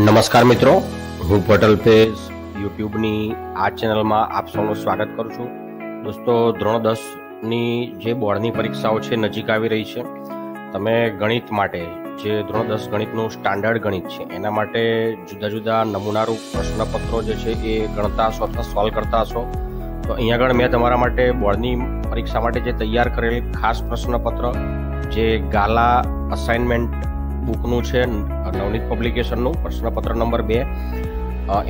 નમસ્કાર મિત્રો હું પટલ ફેસ યુટ્યુબની આ ચેનલમાં આપ સૌનું સ્વાગત કરું છું દોસ્તો ધોરણ દસની જે બોર્ડની પરીક્ષાઓ છે નજીક આવી રહી છે તમે ગણિત માટે જે ધોરણ દસ ગણિતનું સ્ટાન્ડર્ડ ગણિત છે એના માટે જુદા જુદા નમૂનારૂપ પ્રશ્નપત્રો જે છે એ ગણતા હશો અથવા સોલ્વ કરતા હશો તો અહીંયા આગળ મેં તમારા માટે બોર્ડની પરીક્ષા માટે જે તૈયાર કરેલ ખાસ પ્રશ્નપત્ર જે ગાલા અસાઇનમેન્ટ બુકનું છે નવનીત પબ્લિકેશનનું પ્રશ્નપત્ર નંબર બે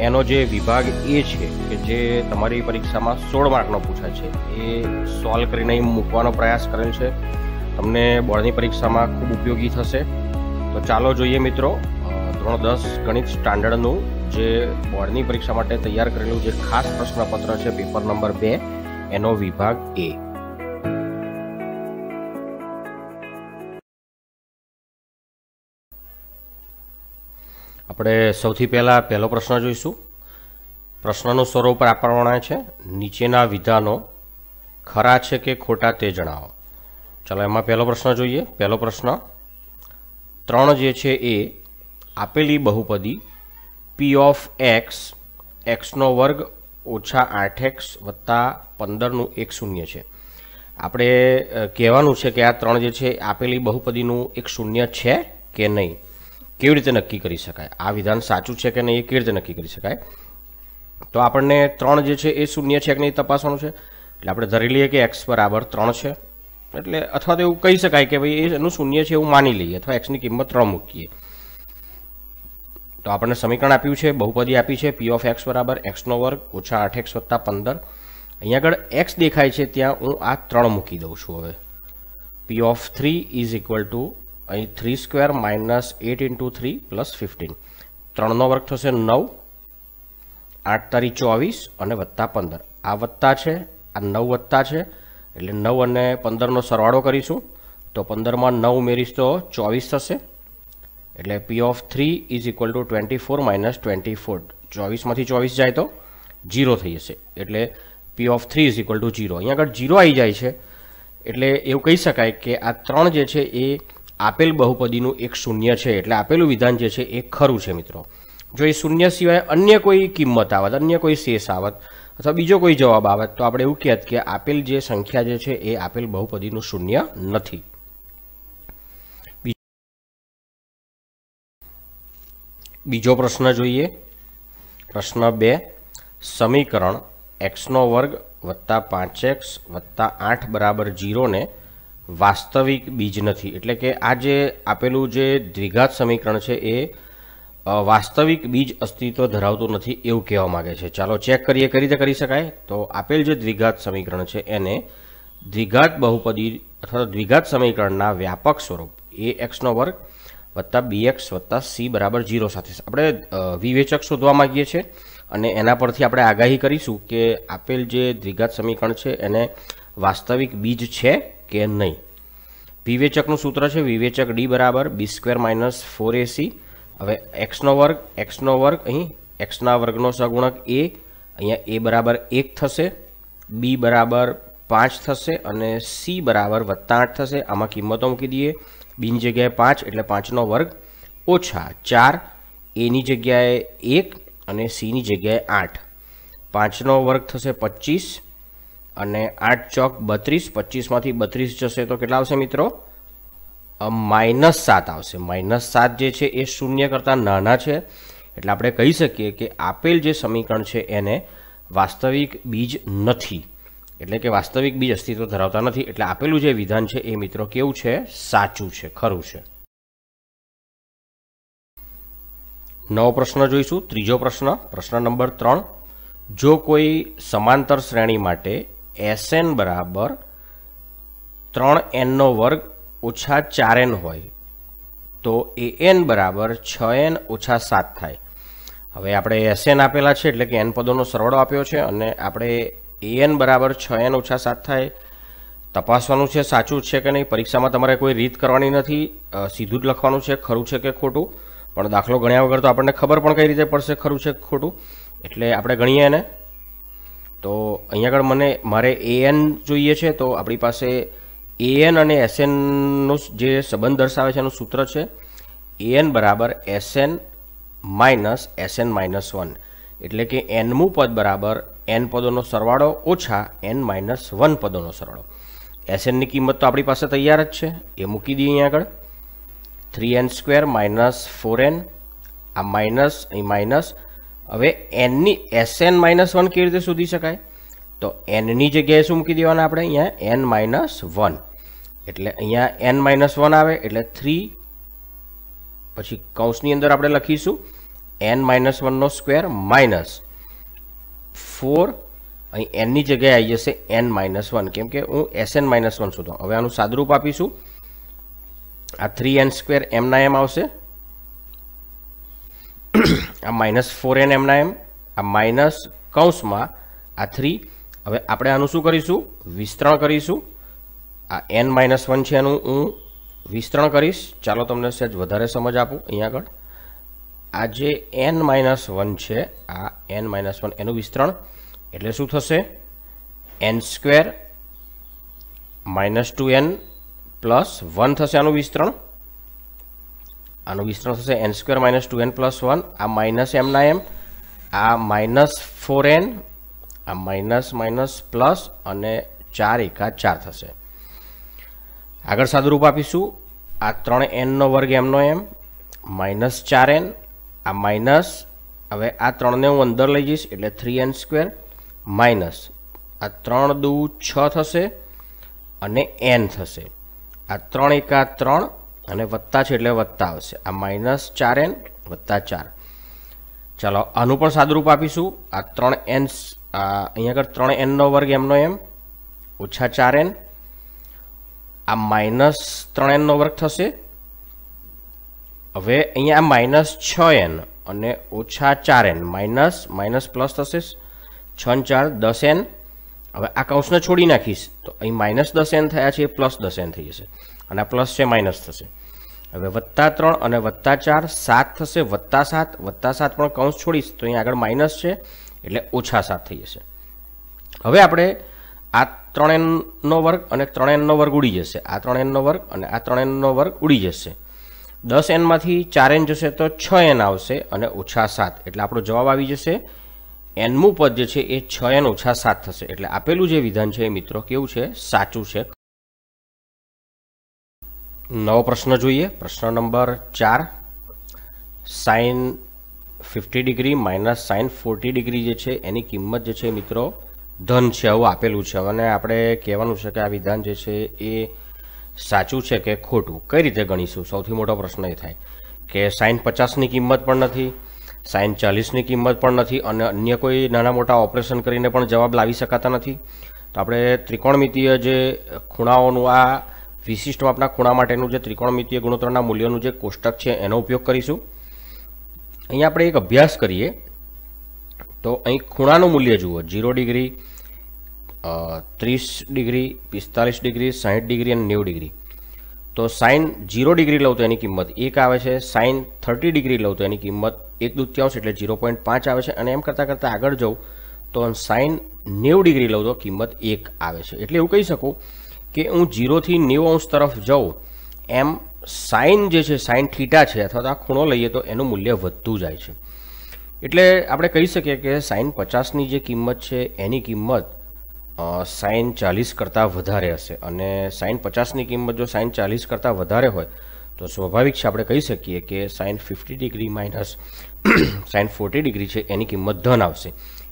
એનો જે વિભાગ એ છે કે જે તમારી પરીક્ષામાં સોળ માર્કનો પૂછાય છે એ સોલ્વ કરીને મૂકવાનો પ્રયાસ કરેલ છે તમને બોર્ડની પરીક્ષામાં ખૂબ ઉપયોગી થશે તો ચાલો જોઈએ મિત્રો ધોરણ દસ ગણિત સ્ટાન્ડર્ડનું જે બોર્ડની પરીક્ષા માટે તૈયાર કરેલું જે ખાસ પ્રશ્નપત્ર છે પેપર નંબર બે એનો વિભાગ એ આપણે સૌથી પહેલાં પહેલો પ્રશ્ન જોઈશું પ્રશ્નનું સ્વરૂપ આ પ્રમાણે છે નીચેના વિધાનો ખરા છે કે ખોટા તે જણાવો ચાલો એમાં પહેલો પ્રશ્ન જોઈએ પહેલો પ્રશ્ન ત્રણ જે છે એ આપેલી બહુપદી પી ઓફ એક્સ એક્સનો વર્ગ ઓછા આઠ એક્સ વત્તા પંદરનું એક શૂન્ય છે આપણે કહેવાનું છે કે આ ત્રણ જે છે આપેલી બહુપદીનું એક શૂન્ય છે કે નહીં કેવી રીતે નક્કી કરી શકાય આ વિધાન સાચું છે કે નહીં એ કેવી રીતે નક્કી કરી શકાય તો આપણને ત્રણ જે છે એ શૂન્ય છે કે નહીં તપાસવાનું છે એટલે આપણે ધરી લઈએ કે એક્સ બરાબર ત્રણ છે એટલે અથવા તો એવું કહી શકાય કે ભાઈ એનું શૂન્ય છે એવું માની લઈએ અથવા એક્સની કિંમત ત્રણ મૂકીએ તો આપણને સમીકરણ આપ્યું છે બહુપદી આપી છે પી ઓફ એક્સ બરાબર એક્સનો વર્ગ ઓછા આઠ એક્સ વત્તા પંદર અહીંયા આગળ એક્સ દેખાય છે ત્યાં હું આ ત્રણ મૂકી દઉં છું હવે P of three is equal to અહીં three square minus eight into three plus fifteen ત્રણનો વર્ગ થશે નવ આઠ તારીખ ચોવીસ અને વત્તા પંદર આ વત્તા છે આ નવ વત્તા છે એટલે નવ અને પંદરનો સરવાળો કરીશું તો પંદરમાં નવ ઉમેરીશ તો ચોવીસ થશે એટલે P of three is equal to twenty four minus twenty four ચોવીસમાંથી ચોવીસ જાય તો જીરો થઈ જશે એટલે P of three is equal to zero અહીંયા આગળ જીરો આવી જાય છે એટલે એવું કહી શકાય કે આ ત્રણ જે છે એ આપેલ બહુપદીનું એક શૂન્ય છે એટલે આપેલું વિધાન જે છે એ ખરું છે મિત્રો જો એ શૂન્ય સિવાય અન્ય કોઈ કિંમત આવત અન્ય કોઈ શેષ આવત અથવા બીજો કોઈ જવાબ આવત તો આપણે એવું કહેત કે આપેલ જે સંખ્યા જે છે એ આપેલ બહુપદીનું શૂન્ય નથી બીજો પ્રશ્ન જોઈએ પ્રશ્ન બે સમીકરણ એક્સનો વર્ગ વત્તા પાંચ એક્સ વત્તા આઠ બરાબર જીરોને વાસ્તવિક બીજ નથી એટલે કે આ જે આપેલું જે દ્વિઘાત સમીકરણ છે એ વાસ્તવિક બીજ અસ્તિત્વ ધરાવતું નથી એવું કહેવા માગે છે ચાલો ચેક કરીએ કઈ રીતે કરી શકાય તો આપેલ જે દ્વિઘાત સમીકરણ છે એને દ્વિઘાત બહુપદી અથવા દ્વિઘાત સમીકરણના વ્યાપક સ્વરૂપ એ એક્સનો વર્ગ વત્તા બી એક્સ વત્તા સી બરાબર જીરો સાથે આપણે વિવેચક શોધવા માગીએ છીએ અને એના પરથી આપણે આગાહી કરીશું કે આપેલ જે દ્વિઘાત સમીકરણ છે એને વાસ્તવિક બીજ છે કે નહીં વિવેચકનું સૂત્ર છે વિવેચક ડી બરાબર B square minus four AC હવે એક્સનો વર્ગ એક્સનો વર્ગ અહીં એક્સના વર્ગનો સગુણક એ અહીંયા એ બરાબર એક થશે બી બરાબર પાંચ થશે અને સી બરાબર વત્તા આઠ થશે આમાં કિંમતો મૂકી દઈએ બીની જગ્યાએ પાંચ એટલે પાંચનો વર્ગ ઓછા ચાર એની જગ્યાએ એક અને સીની જગ્યાએ આઠ પાંચનો વર્ગ થશે પચીસ અને આઠ ચોક બત્રીસ પચીસમાંથી બત્રીસ જશે તો કેટલા આવશે મિત્રો માઇનસ સાત આવશે માઇનસ સાત જે છે એ શૂન્ય કરતાં નાના છે એટલે આપણે કહી શકીએ કે આપેલ જે સમીકરણ છે એને વાસ્તવિક બીજ નથી એટલે કે વાસ્તવિક બીજ અસ્તિત્વ ધરાવતા નથી એટલે આપેલું જે વિધાન છે એ મિત્રો કેવું છે સાચું છે ખરું છે નવો પ્રશ્ન જોઈશું ત્રીજો પ્રશ્ન પ્રશ્ન નંબર ત્રણ જો કોઈ સમાંતર શ્રેણી માટે એસએન બરાબર ત્રણ એનનો વર્ગ ઓછા ચાર એન હોય તો એ એન બરાબર છ એન ઓછા સાત થાય હવે આપણે એસએન આપેલા છે એટલે કે એન પદોનો સરવાળો આપ્યો છે અને આપણે એ એન બરાબર છ એન ઓછા સાત થાય તપાસવાનું છે સાચું છે કે નહીં પરીક્ષામાં તમારે કોઈ રીત કરવાની નથી સીધું જ લખવાનું છે ખરું છે કે ખોટું પણ દાખલો ગણ્યા વગર તો આપણને ખબર પણ કઈ રીતે પડશે ખરું છે કે ખોટું એટલે આપણે ગણીએ એને તો અહીંયા આગળ મને મારે એએન જોઈએ છે તો આપણી પાસે એએન અને એસએનનો જે સંબંધ દર્શાવે છે એનું સૂત્ર છે એએન બરાબર SN minus SN minus one એટલે કે એનમું પદ બરાબર એન પદોનો સરવાળો ઓછા એન માઇનસ વન પદોનો સરવાળો એસએનની કિંમત તો આપણી પાસે તૈયાર જ છે એ મૂકી દઈએ અહીંયા આગળ three N square minus four N આ માઇનસ અહીં માઇનસ હવે એનની એસ એન માઇનસ વન કેવી રીતે શોધી શકાય તો એનની જગ્યાએ શું મૂકી દેવાના આપણે અહીંયા એન માઇનસ વન એટલે અહીંયા એન માઇનસ વન આવે એટલે થ્રી પછી કૌંસની અંદર આપણે લખીશું એન માઇનસ વનનો સ્ક્વેર માઇનસ ફોર અહીં એનની જગ્યાએ આવી જશે એન માઇનસ વન કેમ કે હું એસ એન માઇનસ વન શોધો હવે આનું સાદરૂપ આપીશું આ થ્રી એન સ્ક્વેર એમના એમ આવશે આ માઇનસ ફોર એન એમના એમ આ માઇનસ કૌંસમાં આ થ્રી હવે આપણે આનું શું કરીશું વિસ્તરણ કરીશું આ એન માઇનસ વન છે એનું હું વિસ્તરણ કરીશ ચાલો તમને સહેજ વધારે સમજ આપું અહીંયા આગળ આ જે એન માઇનસ વન છે આ એન માઇનસ વન એનું વિસ્તરણ એટલે શું થશે N square minus two N plus one થશે આનું વિસ્તરણ આનું વિસ્તરણ થશે N square minus two N plus one આ માઇનસ એમના એમ આ માઇનસ ફોર એન આ માઇનસ માઇનસ પ્લસ અને ચાર એકા ચાર થશે આગળ સાદુરૂપ આપીશું આ ત્રણ એનનો વર્ગ એમનો એમ માઇનસ ચાર એન આ માઇનસ હવે આ ત્રણને હું અંદર લઈ જઈશ એટલે થ્રી એન સ્ક્વેર માઇનસ આ ત્રણ દુ છ થશે અને એન થશે આ ત્રણ એકા ત્રણ અને વત્તા છે એટલે વત્તા આવશે આ માઇનસ ચાર એન વત્તા ચાર ચાલો આનું પણ સાદુરૂપ આપીશું આ ત્રણ એન અહીંયા આગળ ત્રણ એનનો વર્ગ એમનો એમ ઓછા ચાર એન આ માઇનસ ત્રણ એનનો વર્ગ થશે હવે અહીંયા માઇનસ છ એન અને ઓછા ચાર એન માઇનસ માઇનસ પ્લસ થશે છ ચાર દસ એન હવે આ કૌંસને છોડી નાખીશ તો અહીં માઇનસ દસ એન થયા છે એ પ્લસ દસ એન થઈ જશે અને આ પ્લસ છે માઇનસ થશે હવે વત્તા ત્રણ અને વત્તા ચાર સાત થશે વત્તા સાત વત્તા સાત પણ કૌંસ છોડીશ તો અહીંયા આગળ માઇનસ છે એટલે ઓછા સાત થઈ જશે હવે આપણે આ ત્રણેનનો વર્ગ અને ત્રણેનનો વર્ગ ઉડી જશે આ ત્રણેનનો વર્ગ અને આ ત્રણેનનો વર્ગ ઉડી જશે દસ એનમાંથી ચાર એન જશે તો છ એન આવશે અને ઓછા સાત એટલે આપણો જવાબ આવી જશે એનમું પદ જે છે એ છ એન ઓછા સાત થશે એટલે આપેલું જે વિધાન છે એ મિત્રો કેવું છે સાચું છે નવો પ્રશ્ન જોઈએ પ્રશ્ન નંબર ચાર sine fifty degree minus sine forty degree જે છે એની કિંમત જે છે મિત્રો ધન છે આવું આપેલું છે અને આપણે કહેવાનું છે કે આ વિધાન જે છે એ સાચું છે કે ખોટું કઈ રીતે ગણીશું સૌથી મોટો પ્રશ્ન એ થાય કે સાઇન પચાસની કિંમત પણ નથી સાઇન ચાલીસની કિંમત પણ નથી અને અન્ય કોઈ નાના મોટા ઓપરેશન કરીને પણ જવાબ લાવી શકાતા નથી તો આપણે ત્રિકોણમિતિય જે ખૂણાઓનું આ વિશિષ્ટ માપના ખૂણા માટેનું જે ત્રિકોણમિતીય ગુણોત્તરના મૂલ્યોનું જે કોષ્ટક છે એનો ઉપયોગ કરીશું અહીં આપણે એક અભ્યાસ કરીએ તો અહીં ખૂણાનું મૂલ્ય જુઓ ઝીરો ડિગ્રી ત્રીસ ડિગ્રી પિસ્તાલીસ ડિગ્રી સાહીઠ ડિગ્રી અને નેવું ડિગ્રી તો સાઇન ઝીરો ડિગ્રી લઉં તો એની કિંમત એક આવે છે સાઇન થર્ટી ડિગ્રી લઉં તો એની કિંમત એક દૂત્યાંશ એટલે ઝીરો પોઈન્ટ પાંચ આવે છે અને એમ કરતાં કરતાં આગળ જાઉં તો સાઇન નેવું ડિગ્રી લઉં તો કિંમત એક આવે છે એટલે એવું કહી શકું કે હું જીરોથી નેવું અંશ તરફ જાઉં એમ સાઇન જે છે સાઇન થીટા છે અથવા તો આ ખૂણો લઈએ તો એનું મૂલ્ય વધતું જાય છે એટલે આપણે કહી શકીએ કે સાઇન પચાસની જે કિંમત છે એની કિંમત સાઇન ચાલીસ કરતાં વધારે હશે અને સાઇન પચાસની કિંમત જો સાઇન ચાલીસ કરતાં વધારે હોય તો સ્વાભાવિક છે આપણે કહી શકીએ કે sine fifty degree minus sine forty degree છે એની કિંમત ધન આવશે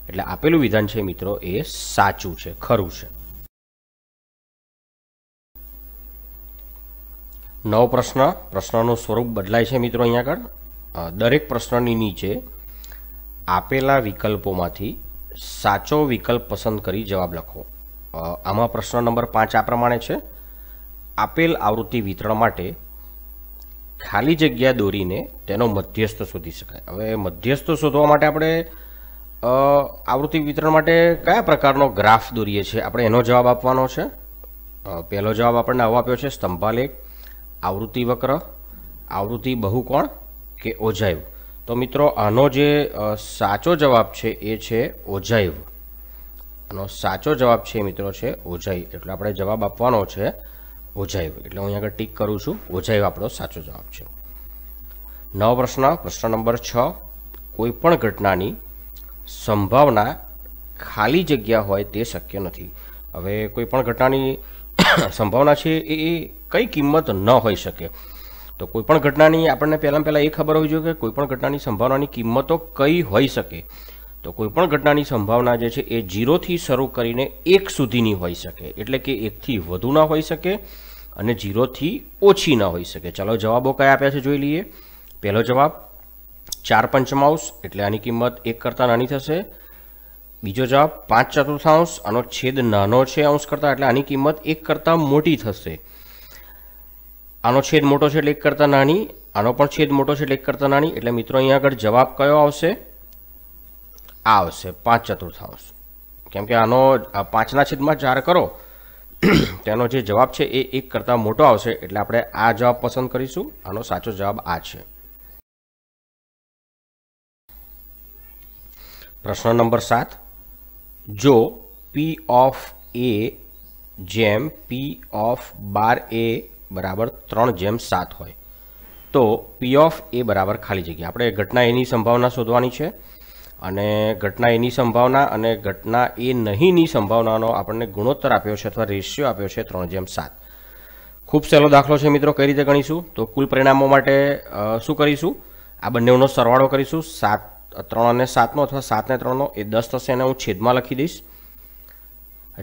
એટલે આપેલું વિધાન છે મિત્રો એ સાચું છે ખરું છે નવ પ્રશ્ન પ્રશ્નનું સ્વરૂપ બદલાય છે મિત્રો અહીંયા આગળ દરેક પ્રશ્નની નીચે આપેલા વિકલ્પોમાંથી સાચો વિકલ્પ પસંદ કરી જવાબ લખો આમાં પ્રશ્ન નંબર પાંચ આ પ્રમાણે છે આપેલ આવૃત્તિ વિતરણ માટે ખાલી જગ્યા દોરીને તેનો મધ્યસ્થ શોધી શકાય હવે મધ્યસ્થ શોધવા માટે આપણે આવૃત્તિ વિતરણ માટે કયા પ્રકારનો ગ્રાફ દોરીએ છીએ આપણે એનો જવાબ આપવાનો છે પહેલો જવાબ આપણને આવો આપ્યો છે સ્તંભાલેખ આવૃત્તિ વક્ર આવૃત્તિ બહુકોણ કે ઓજાઈવ તો મિત્રો આનો જે સાચો જવાબ છે એ છે ઓજાઈવ આનો સાચો જવાબ છે મિત્રો છે ઓજાઈવ એટલે આપણે જવાબ આપવાનો છે ઓજાઈવ એટલે હું અહીંયા આગળ ટીક કરું છું ઓજાઈવ આપણો સાચો જવાબ છે નવો પ્રશ્ન પ્રશ્ન નંબર છ કોઈપણ ઘટનાની સંભાવના ખાલી જગ્યા હોય તે શક્ય નથી હવે કોઈપણ ઘટનાની સંભાવના છે એ કઈ કિંમત ન હોઈ શકે તો કોઈપણ ઘટનાની આપણને પહેલાં પહેલાં એ ખબર હોવી જોઈએ કે કોઈપણ ઘટનાની સંભાવનાની કિંમતો કઈ હોઈ શકે તો કોઈપણ ઘટનાની સંભાવના જે છે એ જીરોથી શરૂ કરીને એક સુધીની હોઈ શકે એટલે કે એકથી વધુ ના હોઈ શકે અને જીરોથી ઓછી ના હોઈ શકે ચાલો જવાબો કયા આપ્યા છે જોઈ લઈએ પહેલો જવાબ ચાર પંચમાંશ એટલે આની કિંમત એક કરતાં નાની થશે બીજો જવાબ પાંચ ચતુર્થાંશ આનો છેદ નાનો છે અંશ કરતાં એટલે આની કિંમત એક કરતાં મોટી થશે આનો છેદ મોટો છે એટલે એક કરતાં નાની આનો પણ છેદ મોટો છે એટલે એક કરતાં નાની એટલે મિત્રો અહીંયા આગળ જવાબ કયો આવશે આ આવશે પાંચ ચતુર્થાંશ કેમ કે આનો પાંચના છેદમાં ચાર કરો તેનો જે જવાબ છે એ એક કરતાં મોટો આવશે એટલે આપણે આ જવાબ પસંદ કરીશું આનો સાચો જવાબ આ છે પ્રશ્ન નંબર સાત જો પી ઓફ એ જેમ પી ઓફ બાર એ બરાબર ત્રણ જેમ સાત હોય તો પી ઓફ એ બરાબર ખાલી જગ્યા આપણે ઘટના એની સંભાવના શોધવાની છે અને ઘટના એની સંભાવના અને ઘટના એ નહીંની સંભાવનાનો આપણને ગુણોત્તર આપ્યો છે અથવા રેશિયો આપ્યો છે ત્રણ જેમ સાત ખૂબ સહેલો દાખલો છે મિત્રો કઈ રીતે ગણીશું તો કુલ પરિણામો માટે શું કરીશું આ બંનેનો સરવાળો કરીશું સાત ત્રણ અને સાતનો અથવા સાતને ત્રણનો એ દસ થશે એને હું છેદમાં લખી દઈશ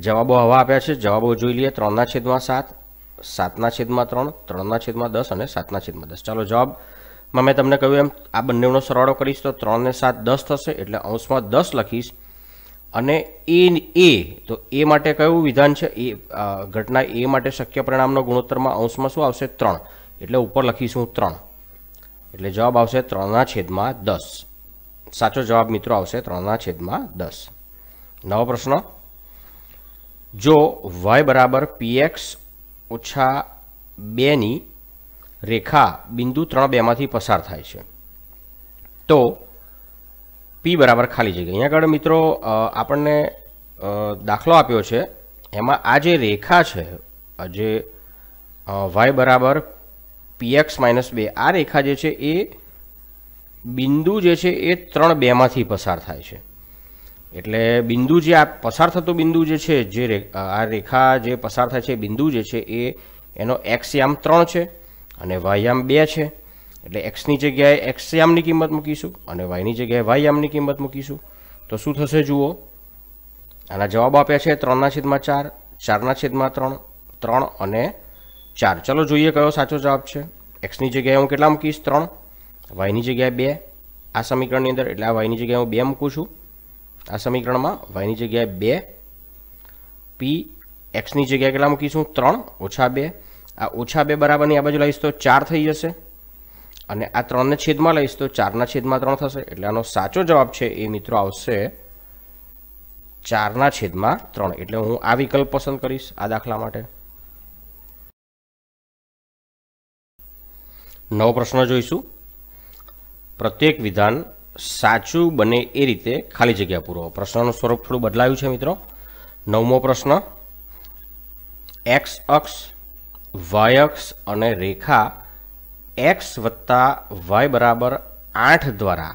જવાબો હવા આપ્યા છે જવાબો જોઈ લઈએ ત્રણના છેદમાં સાત સાતના છેદમાં ત્રણ ત્રણના છેદમાં દસ અને સાતના છેદમાં દસ ચાલો જવાબમાં મેં તમને કહ્યું એમ આ બંનેનો સરવાળો કરીશ તો ત્રણને સાત દસ થશે એટલે અંશમાં દસ લખીશ અને એ એ તો એ માટે કયું વિધાન છે એ ઘટના એ માટે શક્ય પરિણામનો ગુણોત્તરમાં અંશમાં શું આવશે ત્રણ એટલે ઉપર લખીશ હું ત્રણ એટલે જવાબ આવશે ત્રણના છેદમાં દસ સાચો જવાબ મિત્રો આવશે ત્રણના છેદમાં દસ નવો પ્રશ્ન જો વાય બરાબર પીએક્સ ઓછા બેની રેખા બિંદુ ત્રણ બેમાંથી પસાર થાય છે તો પી બરાબર ખાલી જગ્યા અહીંયા આગળ મિત્રો આપણને દાખલો આપ્યો છે એમાં આ જે રેખા છે જે વાય બરાબર પીએક્સ માઇનસ બે આ રેખા જે છે એ બિંદુ જે છે એ ત્રણ બેમાંથી પસાર થાય છે એટલે બિંદુ જે આ પસાર થતો બિંદુ જે છે જે આ રેખા જે પસાર થાય છે બિંદુ જે છે એ એનો એક્સ યામ ત્રણ છે અને વાય યામ બે છે એટલે એક્સની જગ્યાએ એક્સ યામની કિંમત મૂકીશું અને વાયની જગ્યાએ વાય કિંમત મૂકીશું તો શું થશે જુઓ આના જવાબ આપ્યા છે ત્રણના છેદમાં ચાર ચારના છેદમાં ત્રણ ત્રણ અને ચાર ચલો જોઈએ કયો સાચો જવાબ છે એક્સની જગ્યાએ હું કેટલા મૂકીશ ત્રણ વાયની જગ્યાએ બે આ સમીકરણની અંદર એટલે આ વાયની જગ્યાએ હું બે મૂકું છું આ સમીકરણમાં વાયની જગ્યાએ બે પી એક્સની જગ્યાએ કેટલા મૂકીશું ત્રણ ઓછા બે આ ઓછા બે બરાબરની આ બાજુ લઈશ તો ચાર થઈ જશે અને આ ત્રણને છેદમાં લઈશ તો ચારના છેદમાં ત્રણ થશે એટલે આનો સાચો જવાબ છે એ મિત્રો આવશે ચારના છેદમાં ત્રણ એટલે હું આ વિકલ્પ પસંદ કરીશ આ દાખલા માટે નવો પ્રશ્ન જોઈશું પ્રત્યેક વિધાન સાચું બને એ રીતે ખાલી જગ્યા પૂરો પ્રશ્નનું સ્વરૂપ થોડું બદલાયું છે મિત્રો નવમો પ્રશ્ન એક્સ અક્ષ વાય અક્ષ અને રેખા એક્સ વત્તા વાય બરાબર આઠ દ્વારા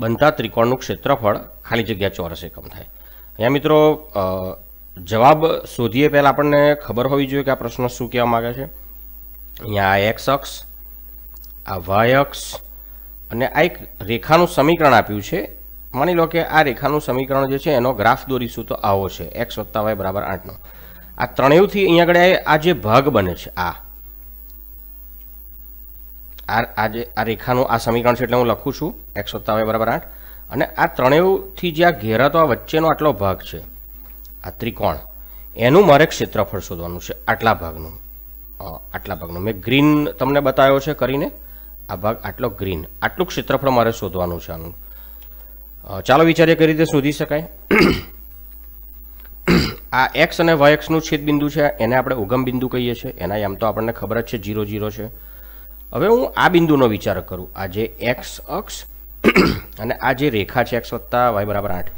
બનતા ત્રિકોણનું ક્ષેત્રફળ ખાલી જગ્યા ચોરસ એકમ થાય અહીંયા મિત્રો જવાબ શોધીએ પહેલાં આપણને ખબર હોવી જોઈએ કે આ પ્રશ્ન શું કહેવા માગે છે અહીંયા આ એક્સ અક્ષ આ વાય અક્ષ અને આ એક રેખાનું સમીકરણ આપ્યું છે માની લો કે આ રેખાનું સમીકરણ જે છે એનો ગ્રાફ દોરીશું તો આવો છે એક્સ વત્તા વાય બરાબર આઠનો આ ત્રણેયથી અહીંયા આગળ આ જે ભાગ બને છે આ આ જે આ રેખાનું આ સમીકરણ છે એટલે હું લખું છું એક્સ વત્તા વાય બરાબર આઠ અને આ ત્રણેયથી જે આ ઘેરાતો આ વચ્ચેનો આટલો ભાગ છે આ ત્રિકોણ એનું મારે ક્ષેત્રફળ શોધવાનું છે આટલા ભાગનું આટલા ભાગનું મેં ગ્રીન તમને બતાવ્યો છે કરીને આ ભાગ આટલો ગ્રીન આટલું ક્ષેત્રફળ મારે શોધવાનું છે આનું ચાલો વિચારીએ કઈ રીતે શોધી શકાય આ એક્સ અને વાય એક્સનું છેદબિંદુ છે એને આપણે ઉગમ બિંદુ કહીએ છીએ એના એમ તો આપણને ખબર જ છે જીરો જીરો છે હવે હું આ બિંદુનો વિચાર કરું આ જે એક્સ અક્ષ અને આ જે રેખા છે એક્સ વત્તા વાય બરાબર આઠ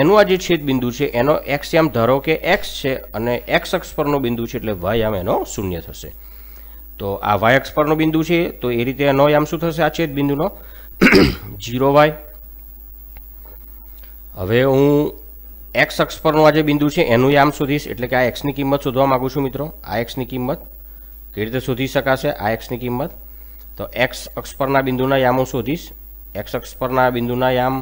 એનું આ જે છેદબિંદુ છે એનો એક્સ આમ ધારો કે એક્સ છે અને એક્સ અક્ષ પરનો બિંદુ છે એટલે વાય આમ એનો શૂન્ય થશે તો આ વાય અક્ષ પરનો બિંદુ છે તો એ રીતે આનો આમ શું થશે આ છેદ બિંદુનો જીરો વાય હવે હું એક્સ અક્ષ પરનો આ જે બિંદુ છે એનું આમ શોધીશ એટલે કે આ એક્સની કિંમત શોધવા માગું છું મિત્રો આ એક્સની કિંમત કઈ રીતે શોધી શકાશે આ એક્સની કિંમત તો એક્સ અક્ષ પરના બિંદુના યામો શોધીશ એક્સ અક્ષ પરના બિંદુના યામ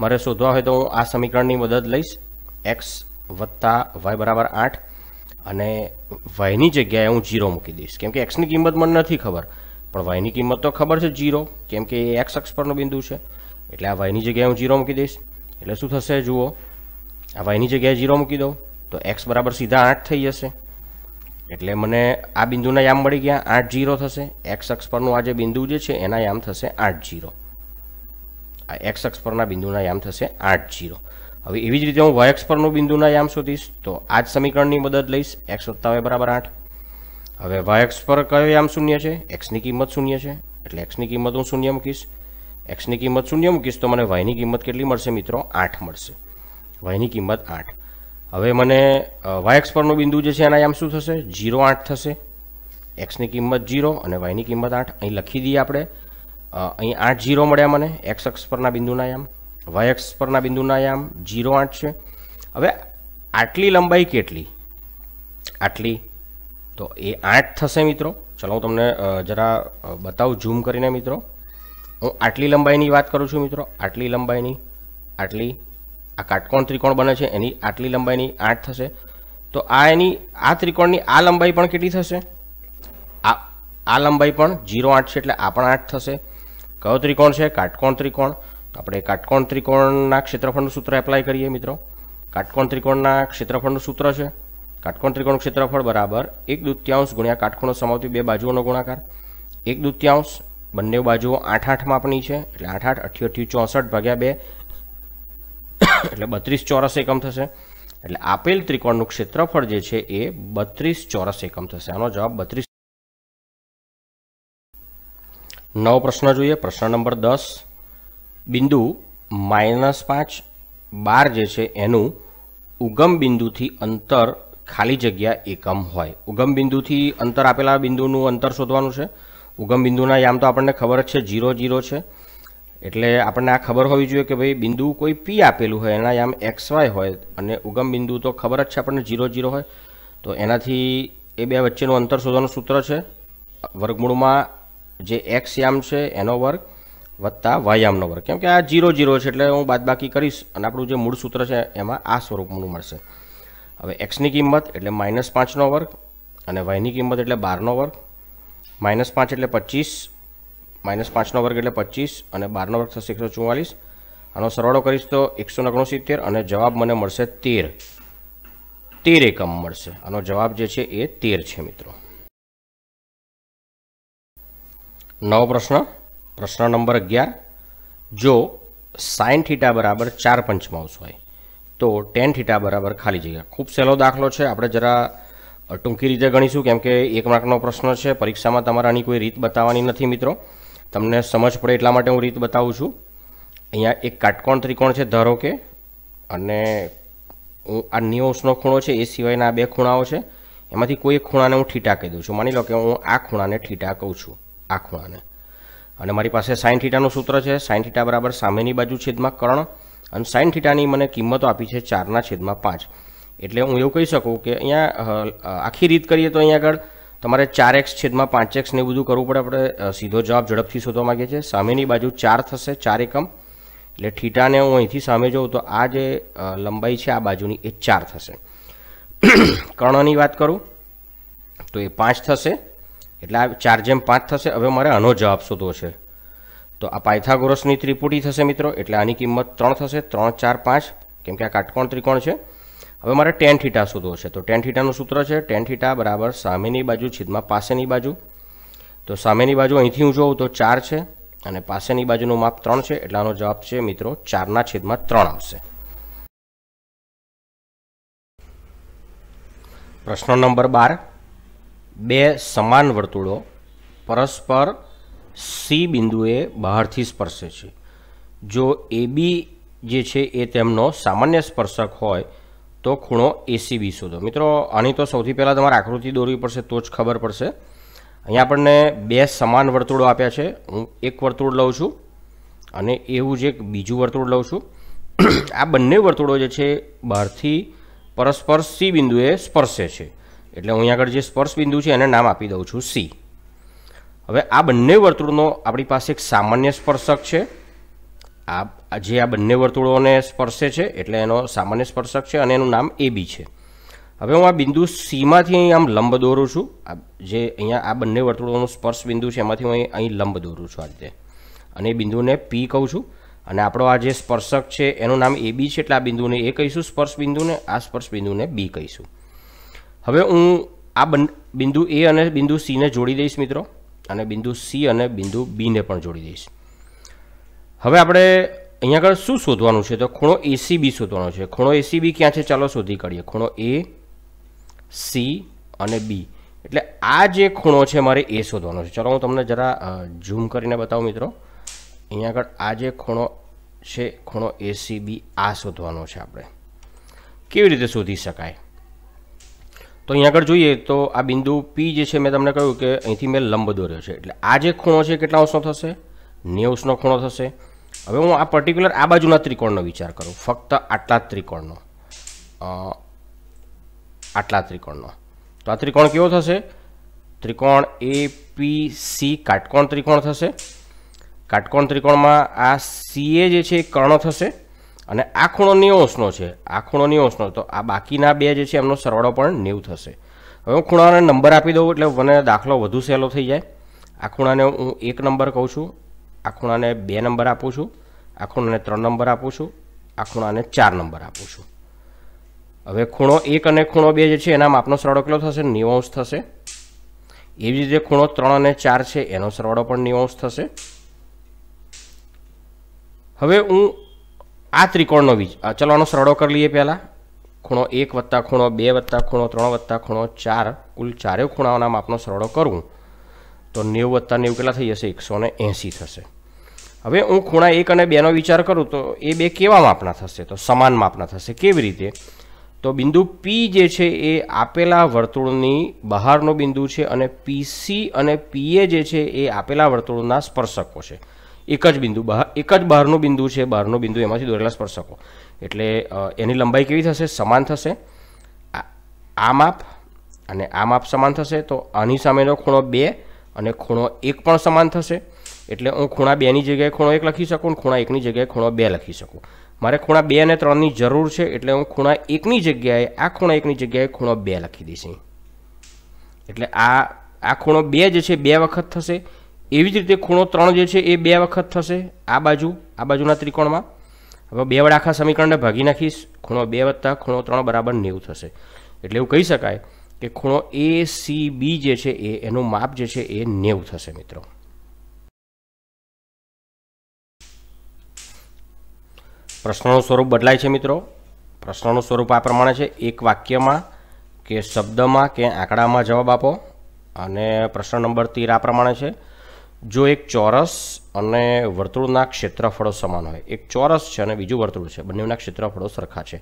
મારે શોધવા હોય તો હું આ સમીકરણની મદદ લઈશ એક્સ વત્તા વાય બરાબર આઠ અને વાયની જગ્યાએ હું જીરો મૂકી દઈશ કેમ કે એક્સની કિંમત મને નથી ખબર પણ વાયની કિંમત તો ખબર છે જીરો કેમ કે એ એક્સ અક્ષ પરનો બિંદુ છે એટલે આ વાયની જગ્યાએ હું જીરો મૂકી દઈશ એટલે શું થશે જુઓ આ વાયની જગ્યાએ જીરો મૂકી દઉં તો એક્સ બરાબર સીધા આઠ થઈ જશે એટલે મને આ બિંદુના યામ મળી ગયા આઠ જીરો થશે એક્સ અક્ષ પરનું આ જે બિંદુ જે છે એના યામ થશે આઠ જીરો આ એક્સ અક્ષ પરના બિંદુના યામ થશે આઠ જીરો હવે એવી જ રીતે હું વાયક્ષ પરનો બિંદુના યામ શોધીશ તો આ જ સમીકરણની મદદ લઈશ એક્સ સત્તાવે બરાબર આઠ હવે વાયક્સ પર કયો યામ શૂન્ય છે એક્સની કિંમત શૂન્ય છે એટલે એક્સની કિંમત હું શૂન્ય મૂકીશ એક્સની કિંમત શૂન્ય મૂકીશ તો મને વાયની કિંમત કેટલી મળશે મિત્રો આઠ મળશે વાયની કિંમત આઠ હવે મને વાયક્સ પરનું બિંદુ જે છે એના યામ શું થશે જીરો આઠ થશે એક્સની કિંમત જીરો અને વાયની કિંમત આઠ અહીં લખી દઈએ આપણે અહીં આઠ જીરો મળ્યા મને એક્સ અક્ષ પરના બિંદુના યામ વાયક્ષ પરના બિંદુના યામ જીરો આઠ છે હવે આટલી લંબાઈ કેટલી આટલી તો એ આઠ થશે મિત્રો ચલો હું તમને જરા બતાવું ઝૂમ કરીને મિત્રો હું આટલી લંબાઈની વાત કરું છું મિત્રો આટલી લંબાઈની આટલી આ કાટકોણ ત્રિકોણ બને છે એની આટલી લંબાઈની આઠ થશે તો આ એની આ ત્રિકોણની આ લંબાઈ પણ કેટલી થશે આ આ લંબાઈ પણ જીરો આઠ છે એટલે આ પણ આઠ થશે કયો ત્રિકોણ છે કાટકોણ ત્રિકોણ આપણે કાટકોણ ત્રિકોણના ક્ષેત્રફળનું સૂત્ર એપ્લાય કરીએ મિત્રો કાટકોણ ત્રિકોણના ક્ષેત્રફળનું સૂત્ર છે કાટકોણ ત્રિકોણ ક્ષેત્રફળ બરાબર એક દૂત્યાંશ ગુણ્યા કાટકોણો સમાવતી બે બાજુઓનો ગુણાકાર એક દૂત્યાંશ બંને બાજુઓ આઠ આઠ માપની છે એટલે આઠ આઠ અઠ્યું અઠ્યું ચોસઠ ભાગ્યા બે એટલે બત્રીસ ચોરસ એકમ થશે એટલે આપેલ ત્રિકોણનું ક્ષેત્રફળ જે છે એ બત્રીસ ચોરસ એકમ થશે આનો જવાબ બત્રીસ નવો પ્રશ્ન જોઈએ પ્રશ્ન નંબર દસ બિંદુ માઇનસ પાંચ બાર જે છે એનું ઉગમ બિંદુથી અંતર ખાલી જગ્યા એકમ હોય ઉગમ બિંદુથી અંતર આપેલા બિંદુનું અંતર શોધવાનું છે ઉગમ બિંદુના યામ તો આપણને ખબર જ છે જીરો જીરો છે એટલે આપણને આ ખબર હોવી જોઈએ કે ભાઈ બિંદુ કોઈ પી આપેલું હોય એના યામ એક્સ વાય હોય અને ઉગમ બિંદુ તો ખબર જ છે આપણને જીરો જીરો હોય તો એનાથી એ બે વચ્ચેનું અંતર શોધવાનું સૂત્ર છે વર્ગમૂળમાં જે એક્સ યામ છે એનો વર્ગ વત્તા વાયામનો વર્ગ કેમ કે આ જીરો જીરો છે એટલે હું બાદબાકી કરીશ અને આપણું જે મૂળ સૂત્ર છે એમાં આ સ્વરૂપનું મળશે હવે એક્સની કિંમત એટલે માઇનસ પાંચનો વર્ગ અને વાયની કિંમત એટલે બારનો વર્ગ માઇનસ પાંચ એટલે પચીસ માઇનસ પાંચનો વર્ગ એટલે પચીસ અને બારનો વર્ગ થશે એકસો ચુમ્માલીસ આનો સરવાળો કરીશ તો એકસો ઓગણસિત્તેર અને જવાબ મને મળશે તેર તેર એકમ મળશે આનો જવાબ જે છે એ તેર છે મિત્રો નવો પ્રશ્ન પ્રશ્ન નંબર અગિયાર જો સાઇન થીટા બરાબર ચાર પંચમાંશ હોય તો ટેન થીટા બરાબર ખાલી જગ્યા ખૂબ સહેલો દાખલો છે આપણે જરા ટૂંકી રીતે ગણીશું કેમ કે એક માર્કનો પ્રશ્ન છે પરીક્ષામાં તમારે આની કોઈ રીત બતાવવાની નથી મિત્રો તમને સમજ પડે એટલા માટે હું રીત બતાવું છું અહીંયા એક કાટકોણ ત્રિકોણ છે ધારો કે અને આ નિયોસનો ખૂણો છે એ સિવાયના બે ખૂણાઓ છે એમાંથી કોઈ એક ખૂણાને હું ઠીટા કહી દઉં છું માની લો કે હું આ ખૂણાને ઠીટા કહું છું આ ખૂણાને અને મારી પાસે સાઇન થીટાનું સૂત્ર છે સાઇન થીટા બરાબર સામેની બાજુ છેદમાં કર્ણ અને સાઇન થીટાની મને કિંમતો આપી છે ચારના છેદમાં પાંચ એટલે હું એવું કહી શકું કે અહીંયા આખી રીત કરીએ તો અહીંયા આગળ તમારે ચાર એક્સ છેદમાં પાંચ એક્સ ને એવું બધું કરવું પડે આપણે સીધો જવાબ ઝડપથી શોધવા માગીએ છીએ સામેની બાજુ ચાર થશે ચાર એકમ એટલે ઠીટાને હું અહીંથી સામે જોઉં તો આ જે લંબાઈ છે આ બાજુની એ ચાર થશે કર્ણની વાત કરું તો એ પાંચ થશે એટલે આ ચાર જેમ પાંચ થશે હવે મારે આનો જવાબ શોધવો છે તો આ પાયથાગોરસની ત્રિપુટી થશે મિત્રો એટલે આની કિંમત ત્રણ થશે ત્રણ ચાર પાંચ કેમ કે આ કાટકોણ ત્રિકોણ છે હવે મારે ટેન થીટા શોધવો છે તો ટેન થીટાનું સૂત્ર છે ટેન થીટા બરાબર સામેની બાજુ છેદમાં પાસેની બાજુ તો સામેની બાજુ અહીંથી હું જોઉં તો ચાર છે અને પાસેની બાજુનું માપ ત્રણ છે એટલે આનો જવાબ છે મિત્રો ચારના છેદમાં ત્રણ આવશે પ્રશ્ન નંબર બાર બે સમાન વર્તુળો પરસ્પર સી બિંદુએ બહારથી સ્પર્શે છે જો એ બી જે છે એ તેમનો સામાન્ય સ્પર્શક હોય તો ખૂણો એસીબી શોધો મિત્રો આની તો સૌથી પહેલાં તમારે આકૃતિ દોરવી પડશે તો જ ખબર પડશે અહીંયા આપણને બે સમાન વર્તુળો આપ્યા છે હું એક વર્તુળ લઉં છું અને એવું જ એક બીજું વર્તુળ લઉં છું આ બંને વર્તુળો જે છે બહારથી પરસ્પર સી બિંદુએ સ્પર્શે છે એટલે હું અહીંયા આગળ જે સ્પર્શ બિંદુ છે એને નામ આપી દઉં છું સી હવે આ બંને વર્તુળનો આપણી પાસે એક સામાન્ય સ્પર્શક છે આ જે આ બંને વર્તુળોને સ્પર્શે છે એટલે એનો સામાન્ય સ્પર્શક છે અને એનું નામ એ બી છે હવે હું આ બિંદુ સીમાંથી અહીં આમ લંબ દોરું છું આ જે અહીંયા આ બંને વર્તુળોનું સ્પર્શ બિંદુ છે એમાંથી હું અહીં લંબ દોરું છું આ રીતે અને એ બિંદુને પી કહું છું અને આપણો આ જે સ્પર્શક છે એનું નામ એ બી છે એટલે આ બિંદુને એ કહીશું સ્પર્શ બિંદુને આ સ્પર્શ બિંદુને બી કહીશું હવે હું આ બિંદુ એ અને બિંદુ સીને જોડી દઈશ મિત્રો અને બિંદુ સી અને બિંદુ બીને પણ જોડી દઈશ હવે આપણે અહીંયા આગળ શું શોધવાનું છે તો ખૂણો એસીબી શોધવાનો છે ખૂણો એસીબી ક્યાં છે ચાલો શોધી કાઢીએ ખૂણો એ સી અને બી એટલે આ જે ખૂણો છે મારે એ શોધવાનો છે ચાલો હું તમને જરા ઝૂમ કરીને બતાવું મિત્રો અહીંયા આગળ આ જે ખૂણો છે ખૂણો એસીબી આ શોધવાનો છે આપણે કેવી રીતે શોધી શકાય તો અહીંયા આગળ જોઈએ તો આ બિંદુ પી જે છે મેં તમને કહ્યું કે અહીંથી મેં લંબ દોર્યો છે એટલે આ જે ખૂણો છે કેટલા અંશનો થશે નેવું ખૂણો થશે હવે હું આ પર્ટિક્યુલર આ બાજુના ત્રિકોણનો વિચાર કરું ફક્ત આટલા ત્રિકોણનો આટલા ત્રિકોણનો તો આ ત્રિકોણ કેવો થશે ત્રિકોણ એ પી સી કાટકોણ ત્રિકોણ થશે કાટકોણ ત્રિકોણમાં આ સીએ જે છે એ કર્ણ થશે અને આ ખૂણો નેવું છે આ ખૂણો નેવું તો આ બાકીના બે જે છે એમનો સરવાળો પણ નેવું થશે હવે હું ખૂણાને નંબર આપી દઉં એટલે મને દાખલો વધુ સહેલો થઈ જાય આ ખૂણાને હું એક નંબર કહું છું આ ખૂણાને બે નંબર આપું છું આ ખૂણાને ત્રણ નંબર આપું છું આ ખૂણાને ચાર નંબર આપું છું હવે ખૂણો એક અને ખૂણો બે જે છે એના માપનો સરવાળો કેટલો થશે નેવાંશ થશે એવી જ રીતે ખૂણો ત્રણ અને ચાર છે એનો સરવાળો પણ નેવાંશ થશે હવે હું આ ત્રિકોણનો વીજ ચલો આનો સરળો કરી લઈએ પહેલાં ખૂણો એક વત્તા ખૂણો બે વત્તા ખૂણો ત્રણ વત્તા ખૂણો ચાર કુલ ચારેય ખૂણાઓના માપનો સરળો કરું તો નેવું વત્તા નેવું કેટલા થઈ જશે એકસો ને એંસી થશે હવે હું ખૂણા એક અને બેનો વિચાર કરું તો એ બે કેવા માપના થશે તો સમાન માપના થશે કેવી રીતે તો બિંદુ પી જે છે એ આપેલા વર્તુળની બહારનો બિંદુ છે અને પીસી અને પીએ જે છે એ આપેલા વર્તુળના સ્પર્શકો છે એક જ બિંદુ બહાર એક જ બહારનું બિંદુ છે બહારનો બિંદુ એમાંથી દોરેલા સ્પર્શકો એટલે એની લંબાઈ કેવી થશે સમાન થશે આ માપ અને આ માપ સમાન થશે તો આની સામેનો ખૂણો બે અને ખૂણો એક પણ સમાન થશે એટલે હું ખૂણા બેની જગ્યાએ ખૂણો એક લખી શકું ખૂણા એકની જગ્યાએ ખૂણો બે લખી શકું મારે ખૂણા બે અને ત્રણની જરૂર છે એટલે હું ખૂણા એકની જગ્યાએ આ ખૂણા એકની જગ્યાએ ખૂણો બે લખી દઈશ એટલે આ આ ખૂણો બે જે છે બે વખત થશે એવી જ રીતે ખૂણો ત્રણ જે છે એ બે વખત થશે આ બાજુ આ બાજુના ત્રિકોણમાં હવે બે વડે આખા સમીકરણને ભાગી નાખીશ ખૂણો બે વત્તા ખૂણો ત્રણ બરાબર નેવું થશે એટલે એવું કહી શકાય કે ખૂણો એ સી બી જે છે એ એનું માપ જે છે એ નેવું થશે મિત્રો પ્રશ્નનું સ્વરૂપ બદલાય છે મિત્રો પ્રશ્નનું સ્વરૂપ આ પ્રમાણે છે એક વાક્યમાં કે શબ્દમાં કે આંકડામાં જવાબ આપો અને પ્રશ્ન નંબર તેર આ પ્રમાણે છે જો એક ચોરસ અને વર્તુળના ક્ષેત્રફળો સમાન હોય એક ચોરસ છે અને બીજું વર્તુળ છે બંનેના ક્ષેત્રફળો સરખા છે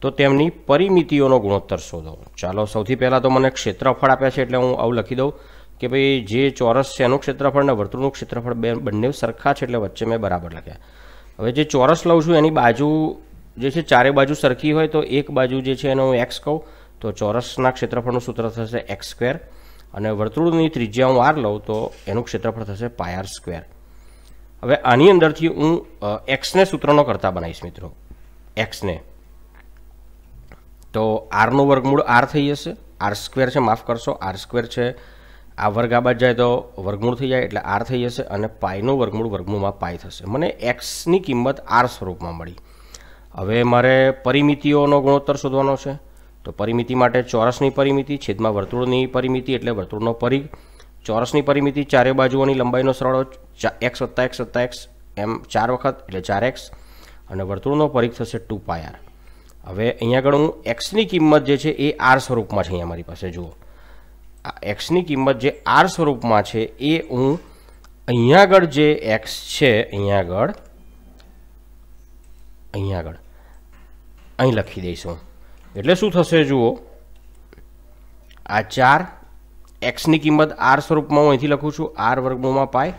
તો તેમની પરિમિતિઓનો ગુણોત્તર શોધો ચાલો સૌથી પહેલાં તો મને ક્ષેત્રફળ આપ્યા છે એટલે હું આવું લખી દઉં કે ભાઈ જે ચોરસ છે એનું ક્ષેત્રફળ અને વર્તુળનું ક્ષેત્રફળ બે બંને સરખા છે એટલે વચ્ચે મેં બરાબર લખ્યા હવે જે ચોરસ લઉં છું એની બાજુ જે છે ચારે બાજુ સરખી હોય તો એક બાજુ જે છે એનો હું એક્સ કહું તો ચોરસના ક્ષેત્રફળનું સૂત્ર થશે એક્સ સ્ક્વેર અને વર્તુળની ત્રિજ્યા હું આર લઉં તો એનું ક્ષેત્રફળ થશે પાયાર સ્ક્વેર હવે આની અંદરથી હું એક્સને સૂત્રનો કરતા બનાવીશ મિત્રો એક્સને તો આરનું વર્ગમૂળ આર થઈ જશે આર સ્ક્વેર છે માફ કરશો આર સ્ક્વેર છે આ વર્ગ આ બાદ જાય તો વર્ગમૂળ થઈ જાય એટલે આર થઈ જશે અને પાયનું વર્ગમૂળ વર્ગમૂળમાં પાય થશે મને એક્સની કિંમત આર સ્વરૂપમાં મળી હવે મારે પરિમિતિઓનો ગુણોત્તર શોધવાનો છે તો પરિમિતિ માટે ચોરસની પરિમિતિ છેદમાં વર્તુળની પરિમિતિ એટલે વર્તુળનો પરિઘ ચોરસની પરિમિતિ ચારે બાજુઓની લંબાઈનો સરવાળો એક્સ વત્તા એક્સ વત્તા એક્સ એમ ચાર વખત એટલે ચાર એક્સ અને વર્તુળનો પરિઘ થશે ટુ પાય હવે અહીંયા આગળ હું એક્સની કિંમત જે છે એ આર સ્વરૂપમાં છે અહીંયા મારી પાસે જુઓ આ એક્સની કિંમત જે આર સ્વરૂપમાં છે એ હું અહીંયા આગળ જે એક્સ છે અહીંયા આગળ અહીંયા આગળ અહીં લખી દઈશ હું એટલે શું થશે જુઓ આ ચાર એક્સની કિંમત આર સ્વરૂપમાં હું અહીંથી લખું છું આર વર્ગમૂળમાં પાય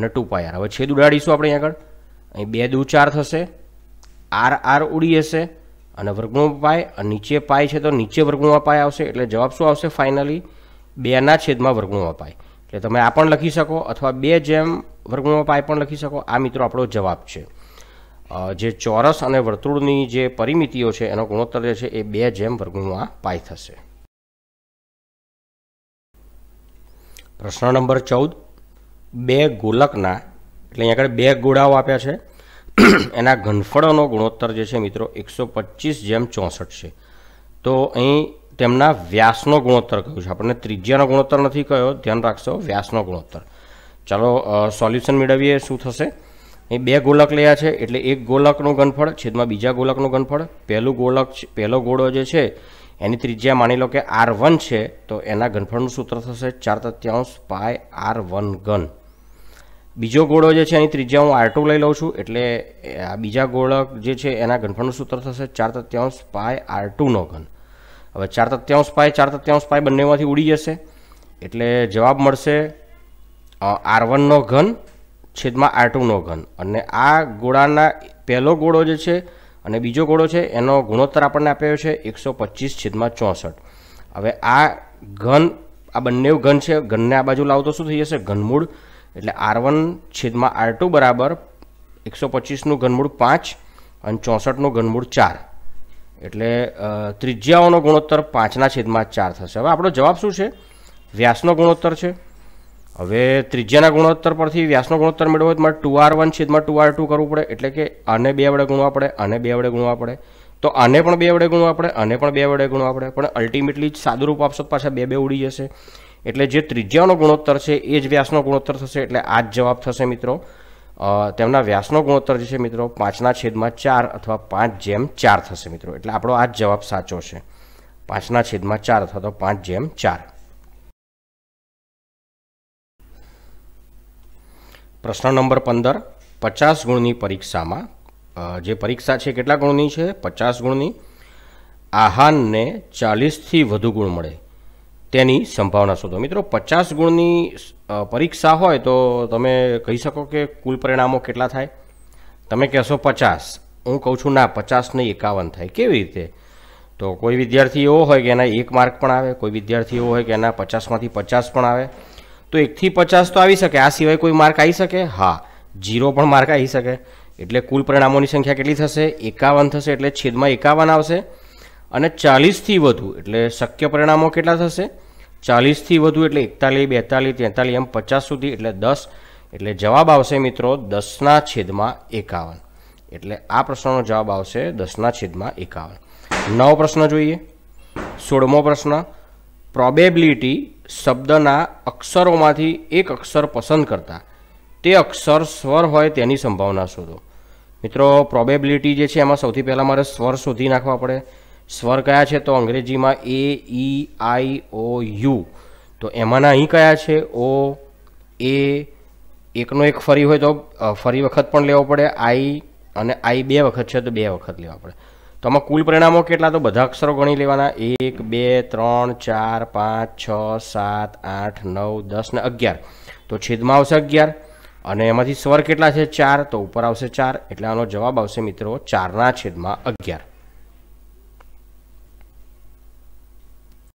અને ટુ પાય આર હવે છેદ ઉડાડીશું આપણે અહીં આગળ અહીં બે દુ ચાર થશે આર આર ઉડી હશે અને વર્ગમૂળમાં પાય અને નીચે પાય છે તો નીચે વર્ગમૂળમાં પાય આવશે એટલે જવાબ શું આવશે ફાઇનલી બેના છેદમાં વર્ગમૂળમાં પાય એટલે તમે આ પણ લખી શકો અથવા બે જેમ વર્ગમૂળમાં પાય પણ લખી શકો આ મિત્રો આપણો જવાબ છે જે ચોરસ અને વર્તુળની જે પરિમિતિઓ છે એનો ગુણોત્તર જે છે એ બે જેમ વર્ગમૂળમાં પાય થશે પ્રશ્ન નંબર ચૌદ બે ગોલકના એટલે અહીં આગળ બે ગોળાઓ આપ્યા છે એના ઘનફળનો ગુણોત્તર જે છે મિત્રો એકસો પચીસ જેમ ચોસઠ છે તો અહીં તેમના વ્યાસનો ગુણોત્તર કયો છે આપણને ત્રિજ્યાનો ગુણોત્તર નથી કયો ધ્યાન રાખશો વ્યાસનો ગુણોત્તર ચાલો સોલ્યુશન મેળવીએ શું થશે અહીં બે ગોલક લયા છે એટલે એક ગોલકનું ઘનફળ છેદમાં બીજા ગોલકનું ઘનફળ પહેલું ગોલક પહેલો ગોળો જે છે એની ત્રિજ્યા માની લો કે આર વન છે તો એના ઘનફળનું સૂત્ર થશે ચાર તત્યાંશ પાય આર વન ઘન બીજો ગોળો જે છે એની ત્રિજ્યા હું આર ટુ લઈ લઉં છું એટલે આ બીજા ગોળક જે છે એના ઘનફળનું સૂત્ર થશે ચાર તત્યાંશ પાય આર ટુનો ઘન હવે ચાર તત્યાંશ પાય ચાર તત્યાંશ પાય બંનેમાંથી ઉડી જશે એટલે જવાબ મળશે આર વનનો ઘન છેદમાં આર ટુનો ઘન અને આ ગોળાના પહેલો ગોળો જે છે અને બીજો ગોળો છે એનો ગુણોત્તર આપણને આપ્યો છે એકસો પચીસ છેદમાં ચોસઠ હવે આ ઘન આ બંને ઘન છે ઘનને આ બાજુ લાવતો શું થઈ જશે ઘનમૂળ એટલે આર વન છેદમાં આર ટુ બરાબર એકસો પચીસનું ઘનમૂળ પાંચ અને ચોસઠનું ઘનમૂળ ચાર એટલે ત્રિજ્યાઓનો ગુણોત્તર પાંચના છેદમાં ચાર થશે હવે આપણો જવાબ શું છે વ્યાસનો ગુણોત્તર છે હવે ત્રિજ્યાના ગુણોત્તર પરથી વ્યાસનો ગુણોત્તર મેળવો હોય તમારે ટુ આર વન છેદમાં ટુ આર ટુ કરવું પડે એટલે કે આને બે વડે ગુણવા પડે આને બે વડે ગુણવા પડે તો આને પણ બે વડે ગુણવા પડે આને પણ બે વડે ગુણવા પડે પણ અલ્ટિમેટલી સાદુરૂપ આપશો તો પાછા બે બે ઉડી જશે એટલે જે ત્રિજ્યાનો ગુણોત્તર છે એ જ વ્યાસનો ગુણોત્તર થશે એટલે આ જ જવાબ થશે મિત્રો તેમના વ્યાસનો ગુણોત્તર જે છે મિત્રો પાંચના છેદમાં ચાર અથવા પાંચ જેમ ચાર થશે મિત્રો એટલે આપણો આ જ જવાબ સાચો છે પાંચના છેદમાં ચાર અથવા તો પાંચ જેમ ચાર પ્રશ્ન નંબર પંદર પચાસ ગુણની પરીક્ષામાં જે પરીક્ષા છે કેટલા ગુણની છે પચાસ ગુણની આહાનને ચાલીસથી વધુ ગુણ મળે તેની સંભાવના શોધો મિત્રો પચાસ ગુણની પરીક્ષા હોય તો તમે કહી શકો કે કુલ પરિણામો કેટલા થાય તમે કહેશો પચાસ હું કહું છું ના પચાસ ને એકાવન થાય કેવી રીતે તો કોઈ વિદ્યાર્થી એવો હોય કે એના એક માર્ક પણ આવે કોઈ વિદ્યાર્થી એવો હોય કે એના પચાસમાંથી પચાસ પણ આવે તો એકથી પચાસ તો આવી શકે આ સિવાય કોઈ માર્ક આવી શકે હા જીરો પણ માર્ક આવી શકે એટલે કુલ પરિણામોની સંખ્યા કેટલી થશે એકાવન થશે એટલે છેદમાં એકાવન આવશે અને ચાલીસથી વધુ એટલે શક્ય પરિણામો કેટલા થશે ચાલીસથી વધુ એટલે એકતાલીસ બેતાલીસ તેતાલીસ એમ પચાસ સુધી એટલે દસ એટલે જવાબ આવશે મિત્રો દસના છેદમાં એકાવન એટલે આ પ્રશ્નનો જવાબ આવશે દસના છેદમાં એકાવન નવો પ્રશ્ન જોઈએ સોળમો પ્રશ્ન પ્રોબેબિલિટી શબ્દના અક્ષરોમાંથી એક અક્ષર પસંદ કરતા તે અક્ષર સ્વર હોય તેની સંભાવના શોધો મિત્રો પ્રોબેબિલિટી જે છે એમાં સૌથી પહેલાં મારે સ્વર શોધી નાખવા પડે સ્વર કયા છે તો અંગ્રેજીમાં એ ઈ આઈ ઓ યુ તો એમાંના અહીં કયા છે ઓ એ એકનો એક ફરી હોય તો ફરી વખત પણ લેવો પડે આઈ અને આઈ બે વખત છે તો બે વખત લેવા પડે તો આમાં કુલ પરિણામો કેટલા તો બધા અક્ષરો ગણી લેવાના એક બે ત્રણ ચાર પાંચ છ સાત આઠ નવ દસ ને અગિયાર તો છેદમાં આવશે અગિયાર અને એમાંથી સ્વર કેટલા છે ચાર તો ઉપર આવશે ચાર એટલે આનો જવાબ આવશે મિત્રો ચારના છેદમાં અગિયાર